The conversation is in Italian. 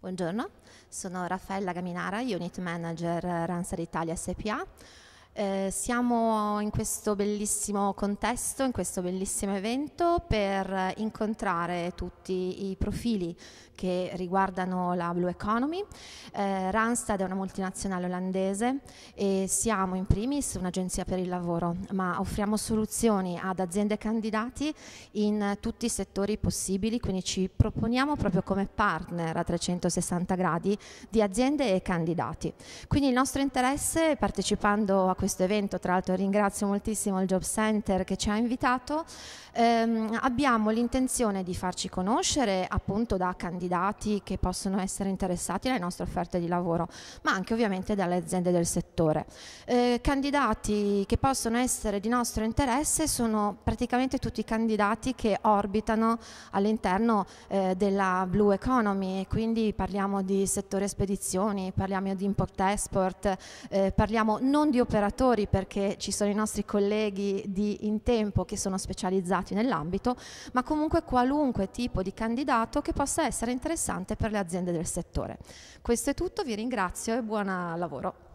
Buongiorno, sono Raffaella Gaminara, Unit Manager Ransar Italia SPA. Eh, siamo in questo bellissimo contesto, in questo bellissimo evento per incontrare tutti i profili che riguardano la Blue Economy. Eh, Randstad è una multinazionale olandese e siamo in primis un'agenzia per il lavoro, ma offriamo soluzioni ad aziende candidati in tutti i settori possibili, quindi ci proponiamo proprio come partner a 360 gradi di aziende e candidati. Quindi il nostro interesse partecipando a questo evento, tra l'altro ringrazio moltissimo il Job Center che ci ha invitato, ehm, abbiamo l'intenzione di farci conoscere appunto da candidati che possono essere interessati alle nostre offerte di lavoro, ma anche ovviamente dalle aziende del settore. Eh, candidati che possono essere di nostro interesse sono praticamente tutti i candidati che orbitano all'interno eh, della Blue Economy, quindi parliamo di settore spedizioni, parliamo di import-export, eh, parliamo non di operazioni operatori perché ci sono i nostri colleghi di in tempo che sono specializzati nell'ambito, ma comunque qualunque tipo di candidato che possa essere interessante per le aziende del settore. Questo è tutto, vi ringrazio e buon lavoro.